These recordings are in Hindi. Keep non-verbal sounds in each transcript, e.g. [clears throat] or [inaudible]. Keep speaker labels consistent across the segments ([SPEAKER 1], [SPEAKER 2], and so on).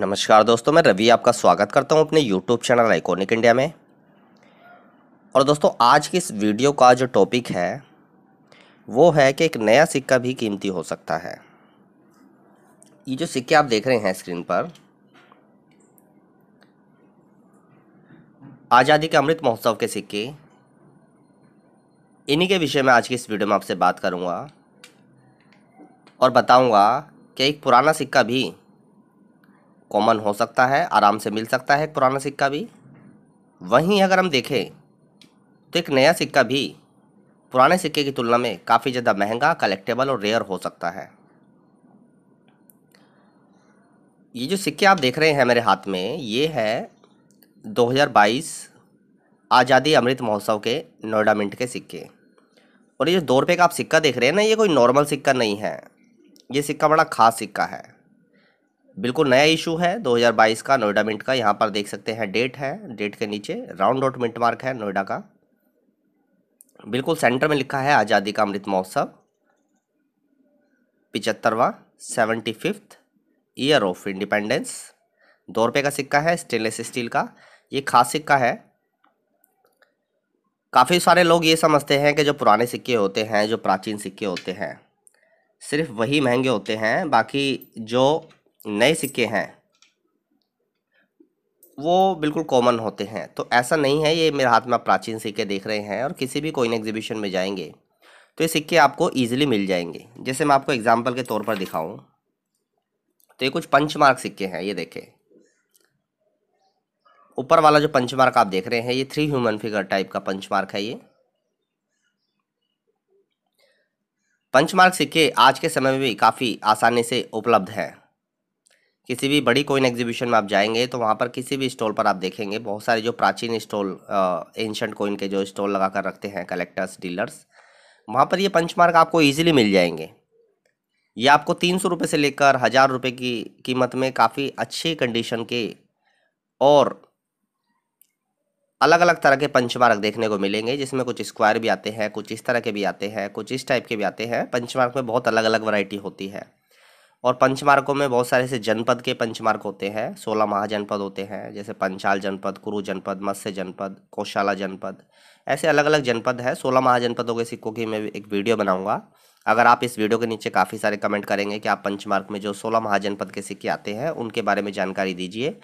[SPEAKER 1] नमस्कार दोस्तों मैं रवि आपका स्वागत करता हूं अपने यूट्यूब चैनल आइकोनिक इंडिया में और दोस्तों आज की इस वीडियो का जो टॉपिक है वो है कि एक नया सिक्का भी कीमती हो सकता है ये जो सिक्के आप देख रहे हैं स्क्रीन पर आज़ादी के अमृत महोत्सव के सिक्के इन्हीं के विषय में आज की इस वीडियो में आपसे बात करूँगा और बताऊँगा कि एक पुराना सिक्का भी कॉमन हो सकता है आराम से मिल सकता है एक पुराना सिक्का भी वहीं अगर हम देखें तो एक नया सिक्का भी पुराने सिक्के की तुलना में काफ़ी ज़्यादा महंगा कलेक्टेबल और रेयर हो सकता है ये जो सिक्के आप देख रहे हैं मेरे हाथ में ये है 2022 आज़ादी अमृत महोत्सव के नोएडा मिंट के सिक्के और ये जो दो रुपये का आप सिक्का देख रहे हैं ना ये कोई नॉर्मल सिक्का नहीं है ये सिक्का बड़ा ख़ास सिक्का है बिल्कुल नया इशू है 2022 का नोएडा मिंट का यहाँ पर देख सकते हैं डेट है डेट के नीचे राउंड डॉट मिंट मार्क है नोएडा का बिल्कुल सेंटर में लिखा है आज़ादी का अमृत महोत्सव पिचहत्तरवा seventy fifth year of independence दो रुपये का सिक्का है स्टेनलेस स्टील का ये खास सिक्का है काफ़ी सारे लोग ये समझते हैं कि जो पुराने सिक्के होते हैं जो प्राचीन सिक्के होते हैं सिर्फ वही महंगे होते हैं बाकी जो नए सिक्के हैं वो बिल्कुल कॉमन होते हैं तो ऐसा नहीं है ये मेरे हाथ में आप प्राचीन सिक्के देख रहे हैं और किसी भी कोइन एग्जीबिशन में जाएंगे तो ये सिक्के आपको ईजिली मिल जाएंगे जैसे मैं आपको एग्जाम्पल के तौर पर दिखाऊँ तो ये कुछ पंच मार्क सिक्के हैं ये देखें ऊपर वाला जो पंच मार्क आप देख रहे हैं ये थ्री ह्यूमन फिगर टाइप का पंच मार्क है ये पंच मार्क सिक्के आज के समय में भी काफ़ी आसानी से उपलब्ध हैं किसी भी बड़ी कोइन एग्जीबिशन में आप जाएंगे तो वहाँ पर किसी भी स्टॉल पर आप देखेंगे बहुत सारे जो प्राचीन स्टॉल एंशंट कोइन के जो स्टॉल लगा कर रखते हैं कलेक्टर्स डीलर्स वहाँ पर ये पंचमार्क आपको ईजिली मिल जाएंगे ये आपको तीन सौ रुपये से लेकर हज़ार रुपये की कीमत में काफ़ी अच्छी कंडीशन के और अलग अलग तरह के पंचमार्क देखने को मिलेंगे जिसमें कुछ स्क्वायर भी आते हैं कुछ इस तरह के भी आते हैं कुछ इस टाइप के भी आते हैं पंचमार्क में बहुत अलग अलग वैरायटी होती है और पंचमार्कों में बहुत सारे ऐसे जनपद के पंचमार्क होते हैं सोलह महाजनपद होते हैं जैसे पंचाल जनपद कुरु जनपद मत्स्य जनपद कौशाला जनपद ऐसे अलग अलग जनपद है सोलह महाजनपदों के सिक्कों की मैं एक वीडियो बनाऊंगा अगर आप इस वीडियो के नीचे काफ़ी सारे कमेंट करेंगे कि आप पंचमार्क में जो सोलह महाजनपद के सिक्के आते हैं उनके बारे में जानकारी दीजिए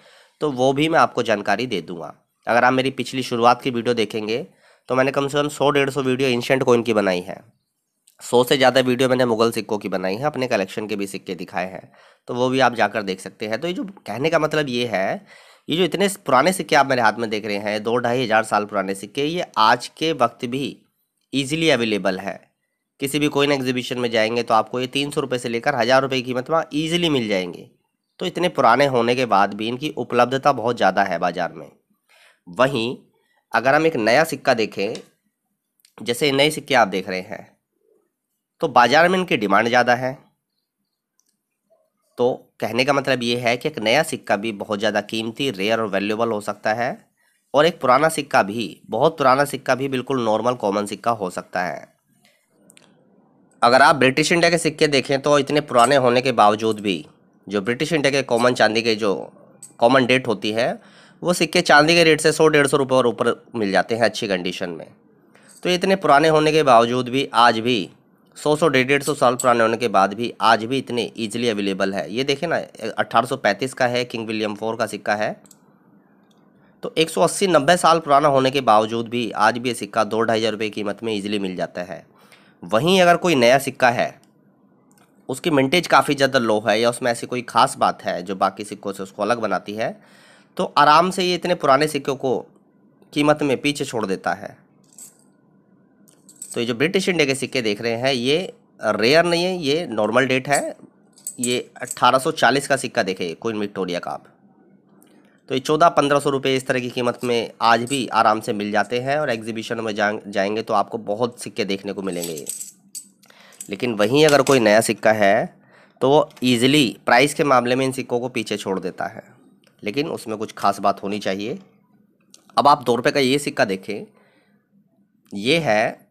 [SPEAKER 1] तो वो भी मैं आपको जानकारी दे दूँगा अगर आप मेरी पिछली शुरुआत की वीडियो देखेंगे तो मैंने कम से कम सौ डेढ़ सौ वीडियो इंशेंट कोइन की बनाई है सौ से ज़्यादा वीडियो मैंने मुगल सिक्कों की बनाई है अपने कलेक्शन के भी सिक्के दिखाए हैं तो वो भी आप जाकर देख सकते हैं तो ये जो कहने का मतलब ये है ये जो इतने पुराने सिक्के आप मेरे हाथ में देख रहे हैं दो ढाई हज़ार साल पुराने सिक्के ये आज के वक्त भी ईजिली अवेलेबल है किसी भी कोई ना एग्जीबिशन में जाएंगे तो आपको ये तीन सौ रुपये से लेकर हज़ार रुपये की कीमत वहाँ ईजिली मिल जाएंगे तो इतने पुराने होने के बाद भी इनकी उपलब्धता बहुत ज़्यादा है बाज़ार में वहीं अगर हम एक नया सिक्का देखें जैसे नए सिक्के आप देख रहे हैं तो बाज़ार में इनकी डिमांड ज़्यादा है तो कहने का मतलब ये है कि एक नया सिक्का भी बहुत ज़्यादा कीमती रेयर और वैल्यूबल हो सकता है और एक पुराना सिक्का भी बहुत पुराना सिक्का भी बिल्कुल नॉर्मल कॉमन सिक्का हो सकता है अगर आप ब्रिटिश इंडिया के सिक्के देखें तो इतने पुराने होने के बावजूद भी जो ब्रिटिश इंडिया के कॉमन चांदी के जो कॉमन डेट होती है वो सिक्के चांदी के रेट से सौ डेढ़ सौ रुपये और ऊपर मिल जाते हैं अच्छी कंडीशन में तो इतने पुराने होने के बावजूद भी आज भी सौ सौ डेढ़ डेढ़ सौ साल पुराने होने के बाद भी आज भी इतने ईजिली अवेलेबल है ये देखें ना अट्ठारह का है किंग विलियम फोर का सिक्का है तो 180 नब्बे साल पुराना होने के बावजूद भी आज भी ये सिक्का दो ढाई हज़ार रुपये कीमत में ईजिली मिल जाता है वहीं अगर कोई नया सिक्का है उसकी मिनटेज काफ़ी ज़्यादा लो है या उसमें ऐसी कोई ख़ास बात है जो बाकी सिक्कों से उसको अलग बनाती है तो आराम से ये इतने पुराने सिक्कों को कीमत में पीछे छोड़ देता है तो ये जो ब्रिटिश इंडिया के सिक्के देख रहे हैं ये रेयर नहीं है ये नॉर्मल डेट है ये 1840 का सिक्का देखे क्वीन विक्टोरिया का आप तो ये चौदह पंद्रह सौ रुपये इस तरह की कीमत में आज भी आराम से मिल जाते हैं और एग्जीबिशन में जा जाएंगे तो आपको बहुत सिक्के देखने को मिलेंगे लेकिन वहीं अगर कोई नया सिक्का है तो वो ईज़िली प्राइस के मामले में इन सिक्कों को पीछे छोड़ देता है लेकिन उसमें कुछ खास बात होनी चाहिए अब आप दो रुपये का ये सिक्का देखें ये है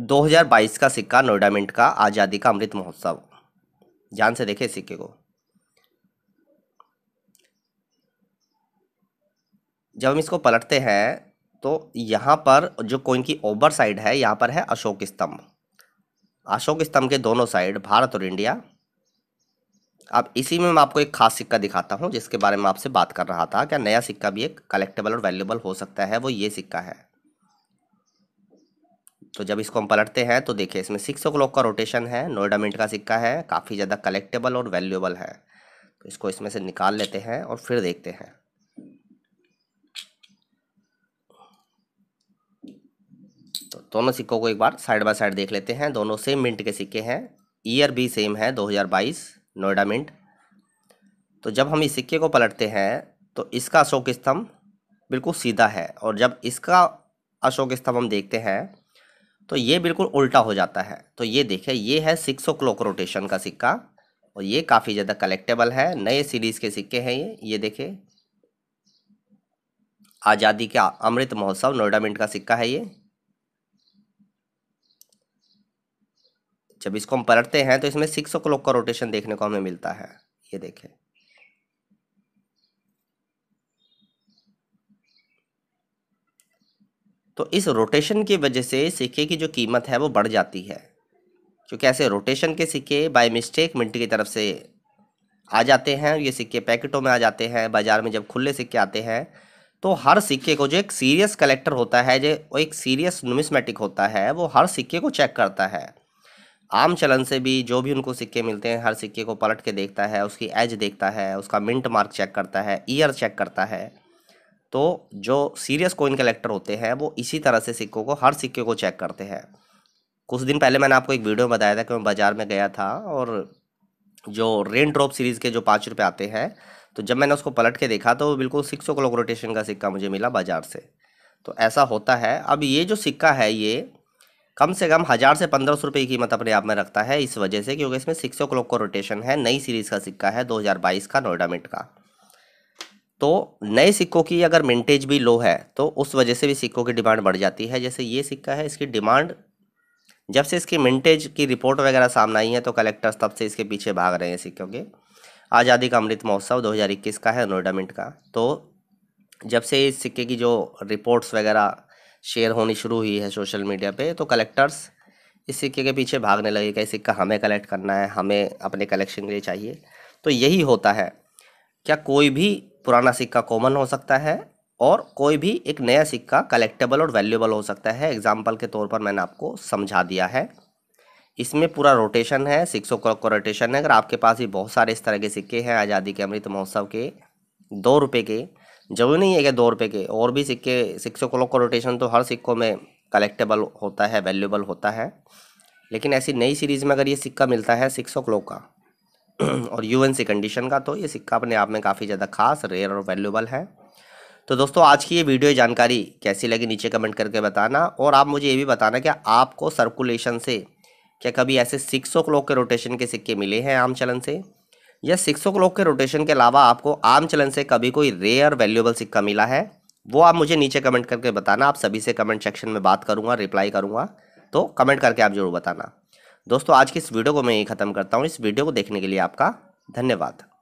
[SPEAKER 1] 2022 का सिक्का नोएडा मिंट का आज़ादी का अमृत महोत्सव ध्यान से देखें सिक्के को जब हम इसको पलटते हैं तो यहाँ पर जो कोइन की ओवर साइड है यहाँ पर है अशोक स्तंभ अशोक स्तंभ के दोनों साइड भारत और इंडिया अब इसी में मैं आपको एक खास सिक्का दिखाता हूँ जिसके बारे में आपसे बात कर रहा था क्या नया सिक्का भी एक कलेक्टेबल और वैल्यूबल हो सकता है वो ये सिक्का है तो जब इसको हम पलटते हैं तो देखिए इसमें सिक्स ओ का रोटेशन है नोएडा मिनट का सिक्का है काफ़ी ज़्यादा कलेक्टेबल और वैल्यूएबल है तो इसको इसमें से निकाल लेते हैं और फिर देखते हैं तो दोनों सिक्कों को एक बार साइड बाय साइड देख लेते हैं दोनों सेम मिनट के सिक्के हैं ईयर भी सेम है 2022 नोएडा मिनट तो जब हम इस सिक्के को पलटते हैं तो इसका अशोक स्तंभ बिल्कुल सीधा है और जब इसका अशोक स्तंभ हम देखते हैं तो ये बिल्कुल उल्टा हो जाता है तो ये देखिए ये है सिक्स ओ क्लॉक रोटेशन का सिक्का और ये काफ़ी ज़्यादा कलेक्टेबल है नए सीरीज़ के सिक्के हैं ये ये देखे आज़ादी के अमृत महोत्सव नोएडा मिंट का सिक्का है ये जब इसको हम पलटते हैं तो इसमें सिक्स ओ क्लॉक का रोटेशन देखने को हमें मिलता है ये देखें तो इस रोटेशन की वजह से सिक्के की जो कीमत है वो बढ़ जाती है क्योंकि ऐसे रोटेशन के सिक्के बाय मिस्टेक मिंट की तरफ से आ जाते हैं ये सिक्के पैकेटों में आ जाते हैं बाज़ार में जब खुले सिक्के आते हैं तो हर सिक्के को जो एक सीरियस कलेक्टर होता है जो एक सीरियस नुमिसमेटिक होता है वो हर सिक्के को चेक करता है आम चलन से भी जो भी उनको सिक्के मिलते हैं हर सिक्के को पलट के देखता है उसकी एज देखता है उसका मिंट मार्क चेक करता है ईयर चेक करता है तो जो सीरियस कोइन कलेक्टर होते हैं वो इसी तरह से सिक्कों को हर सिक्के को चेक करते हैं कुछ दिन पहले मैंने आपको एक वीडियो में बताया था कि मैं बाज़ार में गया था और जो रेन ड्रॉप सीरीज़ के जो पाँच रुपये आते हैं तो जब मैंने उसको पलट के देखा तो बिल्कुल सिक्स ओ क्लॉक रोटेशन का सिक्का मुझे मिला बाज़ार से तो ऐसा होता है अब ये जो सिक्का है ये कम से कम हज़ार से पंद्रह सौ रुपये की कीमत अपने आप में रखता है इस वजह से क्योंकि इसमें सिक्स ओ क्लॉक का रोटेशन है नई सीरीज़ का सिक्का है दो हज़ार बाईस का का तो नए सिक्कों की अगर मिनटेज भी लो है तो उस वजह से भी सिक्कों की डिमांड बढ़ जाती है जैसे ये सिक्का है इसकी डिमांड जब से इसकी मिनटेज की रिपोर्ट वगैरह सामने आई है तो कलेक्टर्स तब से इसके पीछे भाग रहे हैं सिक्कों के आज़ादी का अमृत महोत्सव 2021 का है नोएडा मिंट का तो जब से इस सिक्के की जो रिपोर्ट्स वगैरह शेयर होनी शुरू हुई है सोशल मीडिया पे तो कलेक्टर्स इस सिक्के के पीछे भागने लगे कि सिक्का हमें कलेक्ट करना है हमें अपने कलेक्शन के लिए चाहिए तो यही होता है क्या कोई भी पुराना सिक्का कॉमन हो सकता है और कोई भी एक नया सिक्का कलेक्टेबल और वैल्यूबल हो सकता है एग्जाम्पल के तौर पर मैंने आपको समझा दिया है इसमें पूरा रोटेशन है सिक्स ओ क्लॉक का रोटेशन है अगर आपके पास भी बहुत सारे इस तरह के सिक्के हैं आज़ादी के अमृत महोत्सव के दो रुपये के जरूरी नहीं है कि दो रुपये के और भी सिक्के सिक्स ओ क्लॉक का रोटेशन तो हर सिक्कों में कलेक्टेबल होता है वैल्यूबल होता है लेकिन ऐसी नई सीरीज़ में अगर ये सिक्का मिलता है सिक्स ओ क्लॉक का [clears throat] और यूएनसी कंडीशन का तो ये सिक्का अपने आप में काफ़ी ज़्यादा खास रेयर और वैल्यूबल है तो दोस्तों आज की ये वीडियो जानकारी कैसी लगी नीचे कमेंट करके बताना और आप मुझे ये भी बताना कि आपको सर्कुलेशन से क्या कभी ऐसे सिक्स ओ क्लॉक के रोटेशन के सिक्के मिले हैं आम चलन से या सिक्स ओ क्लॉक के रोटेशन के अलावा आपको आम चलन से कभी कोई रेयर वैल्यूबल सिक्का मिला है वो आप मुझे नीचे कमेंट करके बताना आप सभी से कमेंट सेक्शन में बात करूँगा रिप्लाई करूँगा तो कमेंट करके आप जरूर बताना दोस्तों आज की इस वीडियो को मैं यही खत्म करता हूँ इस वीडियो को देखने के लिए आपका धन्यवाद